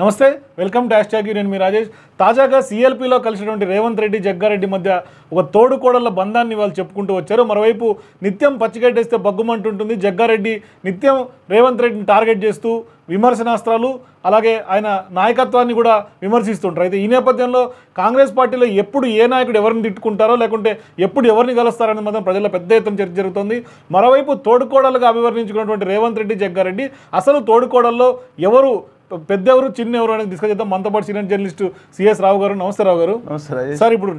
నమస్తే welcome to hash నేను మీ రాజేష్ తాజాగా సిఎల్పిలో కలిసినటువంటి రేవంత్ రెడ్డి జగ్గారెడ్డి మధ్య ఒక తోడుకోడళ్ల బంధాన్ని వాళ్ళు చెప్పుకుంటూ వచ్చారు మరోవైపు నిత్యం పచ్చిగడ్డేస్తే బగ్గుమంటుంటుంది జగ్గారెడ్డి నిత్యం రేవంత్ రెడ్డిని టార్గెట్ చేస్తూ విమర్శనాస్త్రాలు అలాగే ఆయన నాయకత్వాన్ని కూడా విమర్శిస్తుంటారు అయితే ఈ నేపథ్యంలో కాంగ్రెస్ పార్టీలో ఎప్పుడు ఏ నాయకుడు ఎవరిని తిట్టుకుంటారో లేకుంటే ఎప్పుడు ఎవరిని కలుస్తారనేది మాత్రం ప్రజల పెద్ద ఎత్తున చర్చ జరుగుతుంది మరోవైపు తోడుకోడలుగా అభివర్ణించుకున్నటువంటి రేవంత్ రెడ్డి జగ్గారెడ్డి అసలు తోడుకోడల్లో ఎవరు పెద్ద ఎవరు చిన్న ఎవరు అనేది డిస్కస్ చేద్దాం మనతో పాటు సీనియర్ జర్నలిస్ట్ సిఎస్ రావు గారు నమస్తే రావు గారు సార్ ఇప్పుడు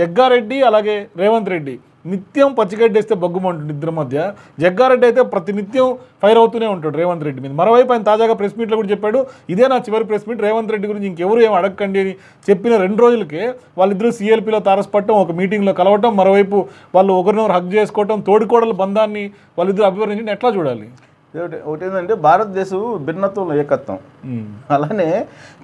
జగ్గారెడ్డి అలాగే రేవంత్ రెడ్డి నిత్యం పచ్చిగడ్డి వేస్తే బగ్గుమంటుంది ఇద్దరి మధ్య జగ్గారెడ్డి అయితే ప్రతి నిత్యం ఫైర్ అవుతూనే ఉంటాడు రేవంత్ రెడ్డి మీద మరోవైపు ఆయన తాజాగా ప్రెస్ మీట్లో కూడా చెప్పాడు ఇదే నా చివరి ప్రెస్ మీట్ రేవంత్ రెడ్డి గురించి ఇంకెవరు ఏం అడగకండి అని చెప్పిన రెండు రోజులకే వాళ్ళిద్దరూ సీఎల్పీలో తారసపడటం ఒక మీటింగ్లో కలవటం మరోవైపు వాళ్ళు ఒకరినొకరు హక్ చేసుకోవటం తోడుకోడల బంధాన్ని వాళ్ళిద్దరు అభివర్ణించడం ఎట్లా చూడాలి ఒకటి ఏంటంటే భారతదేశం భిన్నత్వంలో ఏకత్వం అలానే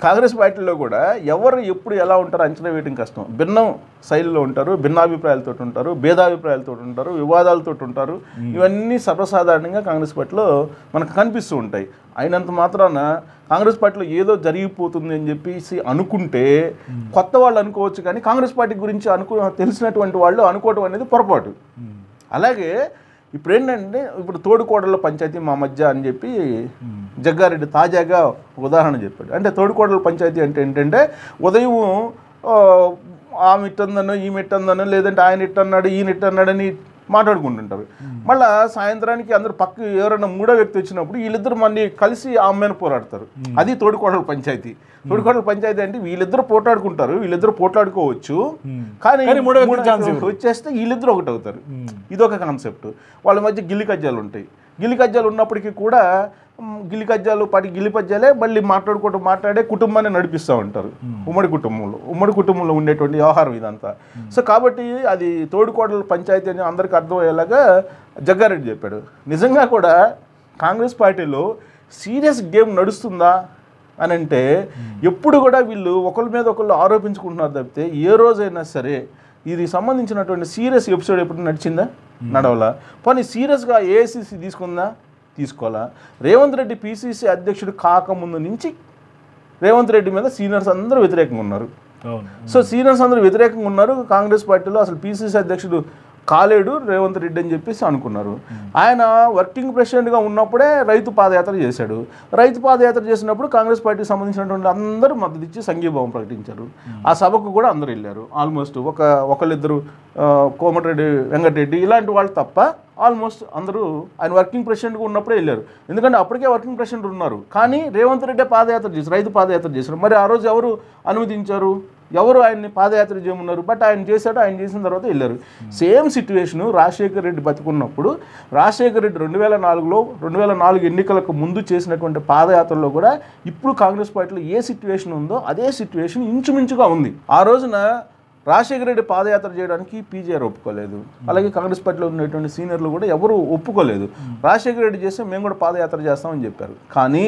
కాంగ్రెస్ పార్టీలో కూడా ఎవరు ఎప్పుడు ఎలా ఉంటారో అంచనా వేయడం కష్టం భిన్నం శైలిలో ఉంటారు భిన్నాభిప్రాయాలతో ఉంటారు భేదాభిప్రాయాలతో ఉంటారు వివాదాలతో ఉంటారు ఇవన్నీ సర్వసాధారణంగా కాంగ్రెస్ పార్టీలో మనకు కనిపిస్తూ ఉంటాయి అయినంత మాత్రాన కాంగ్రెస్ పార్టీలో ఏదో జరిగిపోతుంది అని చెప్పేసి అనుకుంటే కొత్త వాళ్ళు అనుకోవచ్చు కానీ కాంగ్రెస్ పార్టీ గురించి అనుకు తెలిసినటువంటి వాళ్ళు అనుకోవడం అనేది పొరపాటు అలాగే ఇప్పుడు ఏంటంటే ఇప్పుడు తోడుకోడల పంచాయతీ మా మధ్య అని చెప్పి జగ్గారెడ్డి తాజాగా ఉదాహరణ చెప్పాడు అంటే తోడుకోడల పంచాయతీ అంటే ఏంటంటే ఉదయం ఆమె ఇట్టందనో ఈమె ఇట్టందనో లేదంటే ఆయన ఇట్టన్నాడు ఈయన ఇట్టన్నాడని మాట్లాడుకుంటుంటారు మళ్ళీ సాయంత్రానికి అందరు పక్క ఎవరైనా మూడో వ్యక్తి వచ్చినప్పుడు వీళ్ళిద్దరు మళ్ళీ కలిసి ఆ అమ్మాయిని పోరాడతారు అది తోడుకోడల పంచాయతీ తోడుకోడల పంచాయతీ అంటే వీళ్ళిద్దరు పోట్లాడుకుంటారు వీళ్ళిద్దరు పోట్లాడుకోవచ్చు కానీ వచ్చేస్తే వీళ్ళిద్దరు ఒకటి అవుతారు ఇదొక కాన్సెప్ట్ వాళ్ళ మధ్య గిల్లికజ్జాలు ఉంటాయి గిల్లికజ్జాలు ఉన్నప్పటికీ కూడా గిలిగజ్జాలు పాటి గిలిపజ్జాలే మళ్ళీ మాట్లాడుకుంటూ మాట్లాడే కుటుంబాన్ని నడిపిస్తూ ఉంటారు ఉమ్మడి కుటుంబంలో ఉమ్మడి కుటుంబంలో ఉండేటువంటి వ్యవహారం ఇదంతా సో కాబట్టి అది తోడుకోడల పంచాయతీ అని అందరికీ అర్థమయ్యేలాగా జగ్గారెడ్డి చెప్పాడు నిజంగా కూడా కాంగ్రెస్ పార్టీలో సీరియస్ గేమ్ నడుస్తుందా అని అంటే ఎప్పుడు కూడా వీళ్ళు ఒకరి మీద ఒకళ్ళు ఆరోపించుకుంటున్నారు తప్పితే ఏ రోజైనా సరే ఇది సంబంధించినటువంటి సీరియస్ ఎపిసోడ్ ఎప్పుడు నడిచిందా నడవలా పోనీ సీరియస్గా ఏఐసిసి తీసుకుందా తీసుకోవాలా రేవంత్ రెడ్డి పీసీసీ అధ్యక్షుడు కాకముందు నుంచి రేవంత్ రెడ్డి మీద సీనియర్స్ అందరూ వ్యతిరేకంగా ఉన్నారు సో సీనియర్స్ అందరూ వ్యతిరేకంగా ఉన్నారు కాంగ్రెస్ పార్టీలో అసలు పీసీసీ అధ్యక్షుడు కాలేడు రేవంత్ రెడ్డి అని చెప్పేసి అనుకున్నారు ఆయన వర్కింగ్ ప్రెసిడెంట్గా ఉన్నప్పుడే రైతు పాదయాత్ర చేశాడు రైతు పాదయాత్ర చేసినప్పుడు కాంగ్రెస్ పార్టీకి సంబంధించినటువంటి అందరూ మద్దతు ఇచ్చి సంఘీభావం ప్రకటించారు ఆ సభకు కూడా అందరూ వెళ్ళారు ఆల్మోస్ట్ ఒక ఒకళ్ళిద్దరు కోమటిరెడ్డి వెంకటరెడ్డి ఇలాంటి వాళ్ళు తప్ప ఆల్మోస్ట్ అందరూ ఆయన వర్కింగ్ ప్రెసిడెంట్గా ఉన్నప్పుడే వెళ్ళారు ఎందుకంటే అప్పటికే వర్కింగ్ ప్రెసిడెంట్ ఉన్నారు కానీ రేవంత్ రెడ్డి పాదయాత్ర చేశారు రైతు పాదయాత్ర చేశారు మరి ఆ రోజు ఎవరు అనుమతించారు ఎవరు ఆయన్ని పాదయాత్ర చేయమన్నారు బట్ ఆయన చేశాడు ఆయన చేసిన తర్వాత వెళ్ళారు సేమ్ సిచ్యువేషను రాజశేఖర రెడ్డి బతుకున్నప్పుడు రాజశేఖర రెడ్డి రెండు వేల నాలుగులో రెండు వేల నాలుగు ఎన్నికలకు ముందు చేసినటువంటి పాదయాత్రలో కూడా ఇప్పుడు కాంగ్రెస్ పార్టీలో ఏ సిచ్యువేషన్ ఉందో అదే సిచ్యువేషన్ ఇంచుమించుగా ఉంది ఆ రోజున రాజశేఖర రెడ్డి పాదయాత్ర చేయడానికి పీజీఆర్ ఒప్పుకోలేదు అలాగే కాంగ్రెస్ పార్టీలో ఉన్నటువంటి సీనియర్లు కూడా ఎవరు ఒప్పుకోలేదు రాజశేఖర రెడ్డి చేస్తే మేము కూడా పాదయాత్ర చేస్తామని చెప్పారు కానీ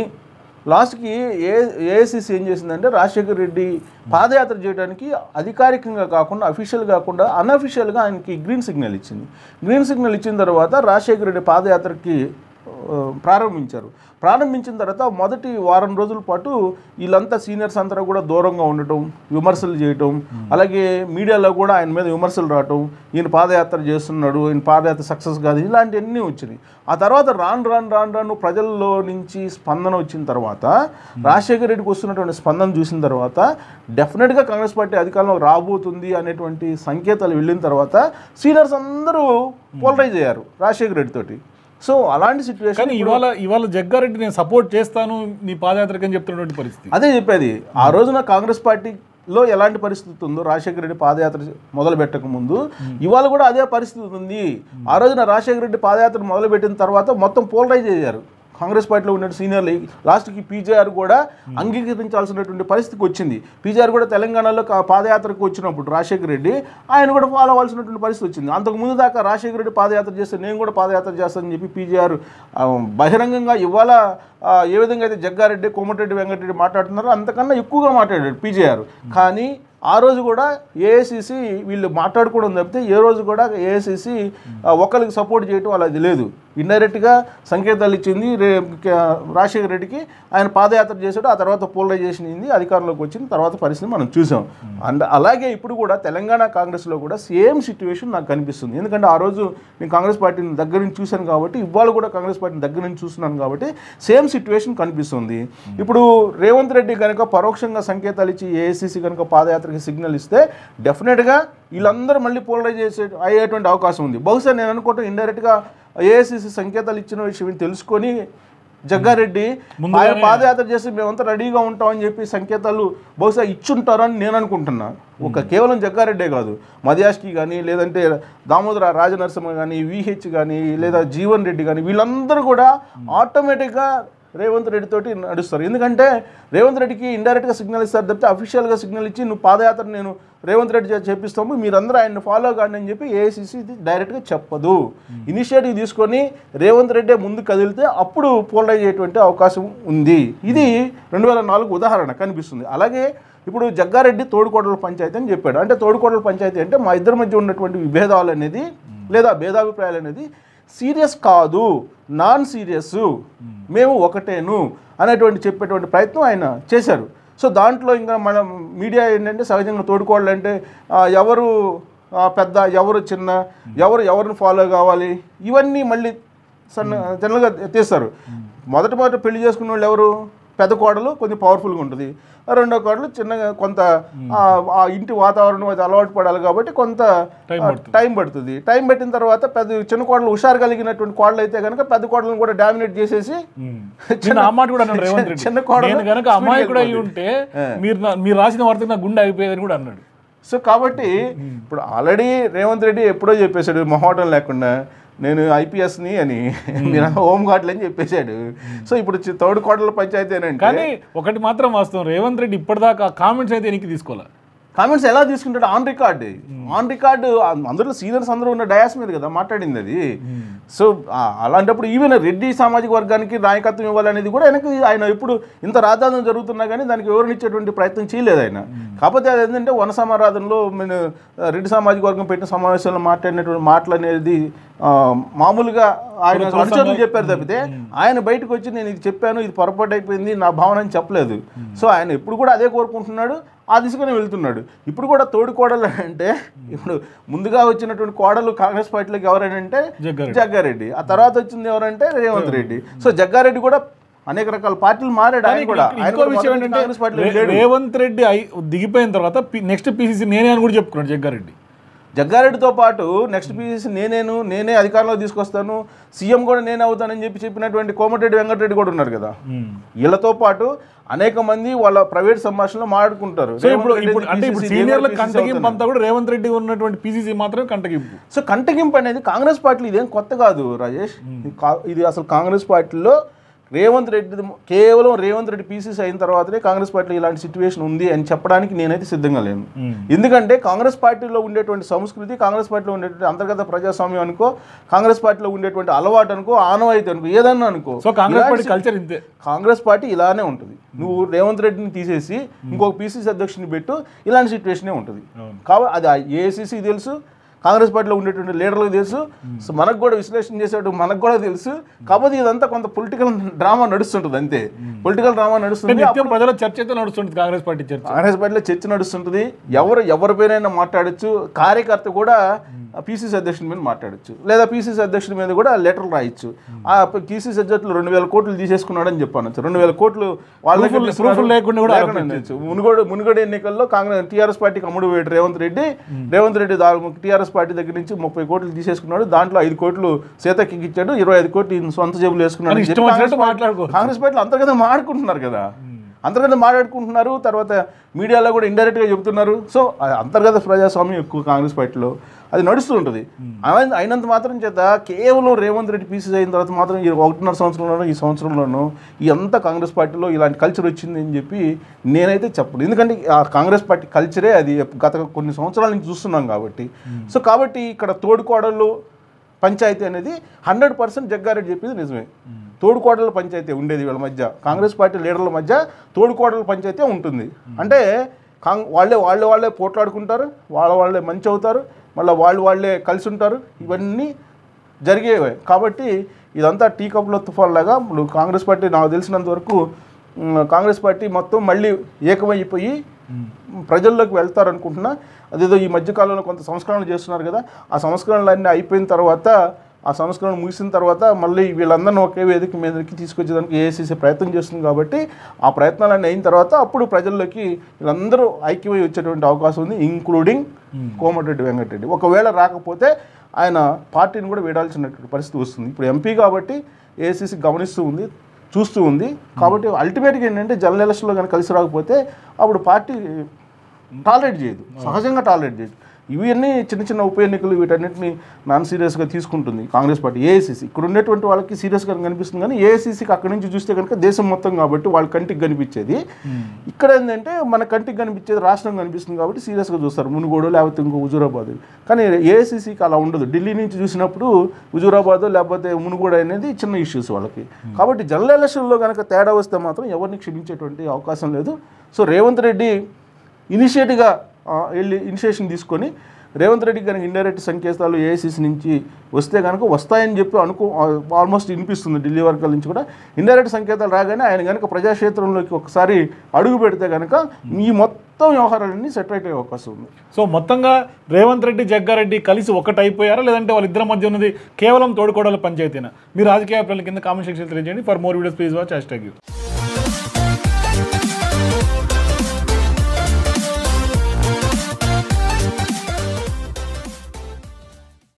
లాస్ట్కి ఏ ఏఐసిసి ఏం చేసిందంటే రాజశేఖర్ రెడ్డి పాదయాత్ర చేయడానికి అధికారికంగా కాకుండా అఫీషియల్ కాకుండా అన్అఫీషియల్గా ఆయనకి గ్రీన్ సిగ్నల్ ఇచ్చింది గ్రీన్ సిగ్నల్ ఇచ్చిన తర్వాత రాజశేఖర రెడ్డి పాదయాత్రకి ప్రారంభించారు ప్రారంభించిన తర్వాత మొదటి వారం రోజుల పాటు వీళ్ళంతా సీనియర్స్ అంతా కూడా దూరంగా ఉండటం విమర్శలు చేయటం అలాగే మీడియాలో కూడా ఆయన మీద విమర్శలు రావటం ఈయన పాదయాత్ర చేస్తున్నాడు ఈయన పాదయాత్ర సక్సెస్ కాదు ఇలాంటివన్నీ వచ్చినాయి ఆ తర్వాత రాను రాను రాను రాను ప్రజల్లో నుంచి స్పందన వచ్చిన తర్వాత రాజశేఖర రెడ్డికి వస్తున్నటువంటి స్పందన చూసిన తర్వాత డెఫినెట్గా కాంగ్రెస్ పార్టీ అధికారంలో రాబోతుంది అనేటువంటి సంకేతాలు వెళ్ళిన తర్వాత సీనియర్స్ అందరూ పోలరైజ్ అయ్యారు రాజశేఖర రెడ్డితోటి సో అలాంటి సిచ్యువేషన్ ఇవాళ ఇవాళ జగ్గారెడ్డి నేను సపోర్ట్ చేస్తాను నీ పాదయాత్రకి అని చెప్తున్నటువంటి పరిస్థితి అదే చెప్పేది ఆ రోజున కాంగ్రెస్ పార్టీ లో ఎలాంటి పరిస్థితి ఉందో రాజశేఖర రెడ్డి పాదయాత్ర మొదలు పెట్టక ముందు ఇవాళ కూడా అదే పరిస్థితి ఉంది ఆ రోజున రాజశేఖర రెడ్డి పాదయాత్ర మొదలుపెట్టిన తర్వాత మొత్తం పోలరైజ్ అయ్యారు కాంగ్రెస్ పార్టీలో ఉన్న సీనియర్లు లాస్ట్కి పీజేఆర్ కూడా అంగీకరించాల్సినటువంటి పరిస్థితికి వచ్చింది పీజేఆర్ కూడా తెలంగాణలో పాదయాత్రకు వచ్చినప్పుడు రాజశేఖర రెడ్డి ఆయన కూడా ఫాలో అవ్వాల్సినటువంటి పరిస్థితి వచ్చింది అంతకుముందు దాకా రాజశేఖర రెడ్డి పాదయాత్ర చేస్తే నేను కూడా పాదయాత్ర చేస్తానని చెప్పి పీజేఆర్ బహిరంగంగా ఇవాళ ఏ విధంగా అయితే జగ్గారెడ్డి కోమటిరెడ్డి వెంకటరెడ్డి మాట్లాడుతున్నారో అంతకన్నా ఎక్కువగా మాట్లాడాడు పీజేఆర్ కానీ ఆ రోజు కూడా ఏఐసిసి వీళ్ళు మాట్లాడుకోవడం తప్పితే ఏ రోజు కూడా ఏఐసిసి ఒకరికి సపోర్ట్ చేయటం అలా అది లేదు ఇండైరెక్ట్గా సంకేతాలు ఇచ్చింది రే రాజశేఖర రెడ్డికి ఆయన పాదయాత్ర చేశాడు ఆ తర్వాత పోలరైజేషన్ అయింది అధికారంలోకి వచ్చిన తర్వాత పరిస్థితి మనం చూసాం అండ్ అలాగే ఇప్పుడు కూడా తెలంగాణ కాంగ్రెస్లో కూడా సేమ్ సిచ్యువేషన్ నాకు కనిపిస్తుంది ఎందుకంటే ఆ రోజు నేను కాంగ్రెస్ పార్టీని దగ్గర నుంచి చూశాను కాబట్టి ఇవాళ కూడా కాంగ్రెస్ పార్టీని దగ్గర నుంచి చూస్తున్నాను కాబట్టి సేమ్ సిచ్యువేషన్ కనిపిస్తుంది ఇప్పుడు రేవంత్ రెడ్డి కనుక పరోక్షంగా సంకేతాలు ఇచ్చి ఏఐసిసి కనుక పాదయాత్ర అతనికి సిగ్నల్ ఇస్తే డెఫినెట్గా వీళ్ళందరూ మళ్ళీ పోలరైజ్ చేసే అయ్యేటువంటి అవకాశం ఉంది బహుశా నేను అనుకుంటే ఇండైరెక్ట్గా ఏఐసిసి సంకేతాలు ఇచ్చిన విషయం తెలుసుకొని జగ్గారెడ్డి ఆయన పాదయాత్ర చేసి మేమంతా రెడీగా ఉంటామని చెప్పి సంకేతాలు బహుశా ఇచ్చుంటారని నేను అనుకుంటున్నా ఒక కేవలం జగ్గారెడ్డే కాదు మధ్యాష్కి కానీ లేదంటే దామోదర రాజనరసింహ కానీ విహెచ్ కానీ లేదా జీవన్ రెడ్డి కానీ వీళ్ళందరూ కూడా ఆటోమేటిక్గా రేవంత్ రెడ్డి తోటి నడుస్తారు ఎందుకంటే రేవంత్ రెడ్డికి ఇండైరెక్ట్గా సిగ్నల్ ఇస్తారు తప్పితే అఫీషియల్గా సిగ్నల్ ఇచ్చి నువ్వు పాదయాత్ర నేను రేవంత్ రెడ్డి చేపిస్తాము మీరందరూ ఆయన్ని ఫాలో కాండి అని చెప్పి ఏఐసిసి డైరెక్ట్గా చెప్పదు ఇనిషియేటివ్ hmm. తీసుకొని రేవంత్ రెడ్డి ముందు కదిలితే అప్పుడు పోలరైజ్ అయ్యేటువంటి అవకాశం ఉంది ఇది రెండు వేల నాలుగు ఉదాహరణ కనిపిస్తుంది అలాగే ఇప్పుడు జగ్గారెడ్డి తోడుకోటల పంచాయతీ అని చెప్పాడు అంటే తోడుకోటల పంచాయతీ అంటే మా ఇద్దరి మధ్య ఉన్నటువంటి విభేదాలు అనేది hmm. లేదా భేదాభిప్రాయాలు అనేది సీరియస్ కాదు నాన్ సీరియస్ మేము ఒకటేను అనేటువంటి చెప్పేటువంటి ప్రయత్నం ఆయన చేశారు సో దాంట్లో ఇంకా మన మీడియా ఏంటంటే సహజంగా తోడుకోవాలంటే ఎవరు పెద్ద ఎవరు చిన్న ఎవరు ఎవరిని ఫాలో కావాలి ఇవన్నీ మళ్ళీ సన్న జనరల్గా తీస్తారు మొదటి మొదట పెళ్లి చేసుకున్న వాళ్ళు ఎవరు పెద్ద కోడలు కొంచెం పవర్ఫుల్గా ఉంటుంది రెండో కోడలు చిన్నగా కొంత ఆ ఇంటి వాతావరణం అది అలవాటు పడాలి కాబట్టి కొంత టైం పడుతుంది టైం పెట్టిన తర్వాత పెద్ద చిన్న కోడలు హుషారు కలిగినటువంటి కోడలు అయితే కనుక పెద్ద కోడలను కూడా డామినేట్ చేసేసి చిన్న కోడలు కనుక అమ్మాయి కూడా ఉంటే మీరు మీరు రాసిన వార్తకు నా గుండె అయిపోయేదని కూడా అన్నాడు సో కాబట్టి ఇప్పుడు ఆల్రెడీ రేవంత్ రెడ్డి ఎప్పుడో చెప్పేశాడు మొహమాటం లేకుండా నేను ఐపీఎస్ని అని మీరు హోమ్ గార్డ్లు అని చెప్పేశాడు సో ఇప్పుడు థర్డ్ క్వార్టర్ పంచాయతీ కానీ ఒకటి మాత్రం వాస్తవం రేవంత్ రెడ్డి ఇప్పటిదాకా కామెంట్స్ అయితే ఎనికి తీసుకోవాలి కామెంట్స్ ఎలా తీసుకుంటాడు ఆన్ రికార్డ్ ఆన్ రికార్డు అందరూ సీనియర్స్ అందరూ ఉన్న డయాస్ మీద కదా మాట్లాడింది అది సో hmm. అలాంటప్పుడు ఈవెన్ రెడ్డి సామాజిక వర్గానికి నాయకత్వం ఇవ్వాలనేది కూడా ఆయనకు ఆయన ఇప్పుడు ఇంత రాజధానం జరుగుతున్నా కానీ దానికి వివరణించేటువంటి ఇచ్చేటువంటి ప్రయత్నం చేయలేదు ఆయన hmm. కాకపోతే అది ఏంటంటే వన సమారాధనలో నేను రెడ్డి సామాజిక వర్గం పెట్టిన సమావేశంలో మాట్లాడినటువంటి అనేది మామూలుగా ఆయన అనుచరులు చెప్పారు తప్పితే hmm. ఆయన బయటకు వచ్చి నేను ఇది చెప్పాను ఇది పొరపాటు అయిపోయింది నా భావన అని చెప్పలేదు సో ఆయన ఎప్పుడు కూడా అదే కోరుకుంటున్నాడు ఆ దిశగానే వెళ్తున్నాడు ఇప్పుడు కూడా తోడు కోడలు అంటే ఇప్పుడు ముందుగా వచ్చినటువంటి కోడలు కాంగ్రెస్ పార్టీలోకి ఎవరంటే జగ్గారెడ్డి ఆ తర్వాత వచ్చింది ఎవరంటే రేవంత్ రెడ్డి సో జగ్గారెడ్డి కూడా అనేక రకాల పార్టీలు మారాడు కూడా ఇంకో విషయం ఏంటంటే రేవంత్ రెడ్డి దిగిపోయిన తర్వాత నెక్స్ట్ పీసీసీ నేనే అని కూడా చెప్పుకున్నాడు జగ్గారెడ్డి జగ్గారెడ్డితో పాటు నెక్స్ట్ పీసీసీ నేనేను నేనే అధికారంలో తీసుకొస్తాను సీఎం కూడా నేనే అవుతానని చెప్పి చెప్పినటువంటి కోమటిరెడ్డి వెంకటరెడ్డి కూడా ఉన్నారు కదా వీళ్ళతో పాటు అనేక మంది వాళ్ళ ప్రైవేట్ సంభాషణలో మాట్లాడుకుంటారు రేవంత్ రెడ్డి ఉన్నటువంటి పీసీసీ మాత్రమే కంటగింపు సో కంటగింపు అనేది కాంగ్రెస్ పార్టీలో ఇదేం కొత్త కాదు రాజేష్ ఇది అసలు కాంగ్రెస్ పార్టీలో రేవంత్ రెడ్డి కేవలం రేవంత్ రెడ్డి పీసీసీ అయిన తర్వాతనే కాంగ్రెస్ పార్టీలో ఇలాంటి సిచ్యువేషన్ ఉంది అని చెప్పడానికి నేనైతే సిద్ధంగా లేను ఎందుకంటే కాంగ్రెస్ పార్టీలో ఉండేటువంటి సంస్కృతి కాంగ్రెస్ పార్టీలో ఉండేటువంటి అంతర్గత ప్రజాస్వామ్యం అనుకో కాంగ్రెస్ పార్టీలో ఉండేటువంటి అలవాటు అనుకో ఆనవాయితీ అనుకో ఏదన్నా అనుకో సో కాంగ్రెస్ పార్టీ కల్చర్ ఇంతే కాంగ్రెస్ పార్టీ ఇలానే ఉంటుంది నువ్వు రేవంత్ రెడ్డిని తీసేసి ఇంకొక పీసీసీ అధ్యక్షుని పెట్టు ఇలాంటి సిచ్యువేషనే ఉంటుంది కాబట్టి అది ఏసీసీ తెలుసు కాంగ్రెస్ పార్టీలో ఉండేటువంటి లీడర్లకు తెలుసు సో మనకు కూడా విశ్లేషణ చేసేటు మనకు కూడా తెలుసు కాబట్టి ఇదంతా కొంత పొలిటికల్ డ్రామా నడుస్తుంటుంది అంతే పొలిటికల్ డ్రామా నడుస్తుంది ప్రజల చర్చ నడుస్తుంది కాంగ్రెస్ పార్టీ కాంగ్రెస్ పార్టీలో చర్చ నడుస్తుంటుంది ఎవరు ఎవరి పేరైనా మాట్లాడచ్చు కార్యకర్త కూడా పీసీసీ అధ్యక్షుడి మీద మాట్లాడచ్చు లేదా పీసీసీ అధ్యక్షుడి మీద కూడా లెటర్ రాయొచ్చు ఆ పీసీసీ అధ్యక్షులు రెండు వేల కోట్లు తీసేసుకున్నాడని చెప్పాను రెండు వేల కోట్లు వాళ్ళ ప్రూఫ్ లేకుండా కూడా మునుగోడు మునుగోడు ఎన్నికల్లో కాంగ్రెస్ టీఆర్ఎస్ పార్టీకి అమ్ముడు పోయాడు రేవంత్ రెడ్డి రేవంత్ రెడ్డి టీఆర్ఎస్ పార్టీ దగ్గర నుంచి ముప్పై కోట్లు తీసేసుకున్నాడు దాంట్లో ఐదు కోట్లు సీతకి ఇచ్చాడు ఇరవై ఐదు కోట్లు సొంత జేబులు వేసుకున్నాడు కాంగ్రెస్ పార్టీలు అంతర్గత మాట్లాడుకుంటున్నారు కదా అంతర్గత మాట్లాడుకుంటున్నారు తర్వాత మీడియాలో కూడా ఇండైరెక్ట్గా చెబుతున్నారు సో అంతర్గత ప్రజాస్వామ్యం ఎక్కువ కాంగ్రెస్ పార్టీలో అది నడుస్తూ ఉంటుంది అయినంత మాత్రం చేత కేవలం రేవంత్ రెడ్డి పీసీస్ అయిన తర్వాత మాత్రం ఈ ఒకటిన్నర సంవత్సరంలోనూ ఈ సంవత్సరంలోనూ ఈ అంతా కాంగ్రెస్ పార్టీలో ఇలాంటి కల్చర్ వచ్చింది అని చెప్పి నేనైతే చెప్పను ఎందుకంటే ఆ కాంగ్రెస్ పార్టీ కల్చరే అది గత కొన్ని సంవత్సరాల నుంచి చూస్తున్నాం కాబట్టి సో కాబట్టి ఇక్కడ తోడుకోడలు పంచాయతీ అనేది హండ్రెడ్ పర్సెంట్ జగ్గారెడ్డి చెప్పేది నిజమే తోడుకోడల పంచాయతీ ఉండేది వీళ్ళ మధ్య కాంగ్రెస్ పార్టీ లీడర్ల మధ్య తోడుకోడల పంచాయతీ ఉంటుంది అంటే కాంగ్ వాళ్ళే వాళ్ళే వాళ్ళే పోట్లాడుకుంటారు వాళ్ళ వాళ్ళే మంచి అవుతారు మళ్ళీ వాళ్ళు వాళ్ళే కలిసి ఉంటారు ఇవన్నీ జరిగేవే కాబట్టి ఇదంతా టీ కప్లో తుఫాన్ లాగా కాంగ్రెస్ పార్టీ నాకు తెలిసినంత వరకు కాంగ్రెస్ పార్టీ మొత్తం మళ్ళీ ఏకమైపోయి ప్రజల్లోకి వెళ్తారనుకుంటున్నా అదేదో ఈ మధ్యకాలంలో కొంత సంస్కరణలు చేస్తున్నారు కదా ఆ అన్నీ అయిపోయిన తర్వాత ఆ సంస్కరణ ముగిసిన తర్వాత మళ్ళీ వీళ్ళందరినీ ఒకే వేదిక మీదకి తీసుకొచ్చేదానికి ఏఐసీసీ ప్రయత్నం చేస్తుంది కాబట్టి ఆ ప్రయత్నాలన్నీ అయిన తర్వాత అప్పుడు ప్రజల్లోకి వీళ్ళందరూ ఐక్యమై వచ్చేటువంటి అవకాశం ఉంది ఇంక్లూడింగ్ hmm. కోమటిరెడ్డి వెంకటరెడ్డి ఒకవేళ రాకపోతే ఆయన పార్టీని కూడా వేడాల్సినటువంటి పరిస్థితి వస్తుంది ఇప్పుడు ఎంపీ కాబట్టి ఏసీసీ గమనిస్తూ ఉంది చూస్తూ ఉంది hmm. కాబట్టి అల్టిమేట్గా ఏంటంటే జనరల్ ఎలక్షన్లో కానీ కలిసి రాకపోతే అప్పుడు పార్టీ టాలరేట్ చేయదు hmm. సహజంగా టాలరేట్ చేయదు ఇవన్నీ చిన్న చిన్న ఉప ఎన్నికలు వీటన్నింటినీ నాన్ సీరియస్గా తీసుకుంటుంది కాంగ్రెస్ పార్టీ ఏఐసిసి ఇక్కడ ఉండేటువంటి వాళ్ళకి సీరియస్గా కనిపిస్తుంది కానీ ఏఐసీసీకి అక్కడి నుంచి చూస్తే కనుక దేశం మొత్తం కాబట్టి వాళ్ళ కంటికి కనిపించేది hmm. ఇక్కడ ఏంటంటే మన కంటికి కనిపించేది రాష్ట్రం కనిపిస్తుంది కాబట్టి సీరియస్గా చూస్తారు మునుగోడు లేకపోతే ఇంకో హుజూరాబాద్ కానీ ఏఐసీసీకి అలా ఉండదు ఢిల్లీ నుంచి చూసినప్పుడు హుజూరాబాద్ లేకపోతే మునుగోడు అనేది చిన్న ఇష్యూస్ వాళ్ళకి hmm. కాబట్టి జనరల్ ఎలక్షన్లో కనుక తేడా వస్తే మాత్రం ఎవరిని క్షమించేటువంటి అవకాశం లేదు సో రేవంత్ రెడ్డి ఇనిషియేటివ్గా వెళ్ళి ఇనిషియేషన్ తీసుకొని రేవంత్ రెడ్డి కనుక ఇండైరెక్ట్ సంకేతాలు ఏఐసిసి నుంచి వస్తే కనుక వస్తాయని చెప్పి అనుకో ఆల్మోస్ట్ వినిపిస్తుంది ఢిల్లీ వర్గాల నుంచి కూడా ఇండైరెక్ట్ సంకేతాలు రాగానే ఆయన కనుక ప్రజాక్షేత్రంలోకి ఒకసారి అడుగు పెడితే కనుక ఈ మొత్తం వ్యవహారాలన్నీ సెటిల్ అయ్యే అవకాశం ఉంది సో మొత్తంగా రేవంత్ రెడ్డి జగ్గారెడ్డి కలిసి ఒకటైపోయారా లేదంటే ఇద్దరి మధ్య ఉన్నది కేవలం తోడుకోవడాల పంచాయతీనా మీ రాజకీయ అభిప్రాయాల కింద కామెంట్ సెక్షన్ తెలియజేయండి for more videos please watch hashtag you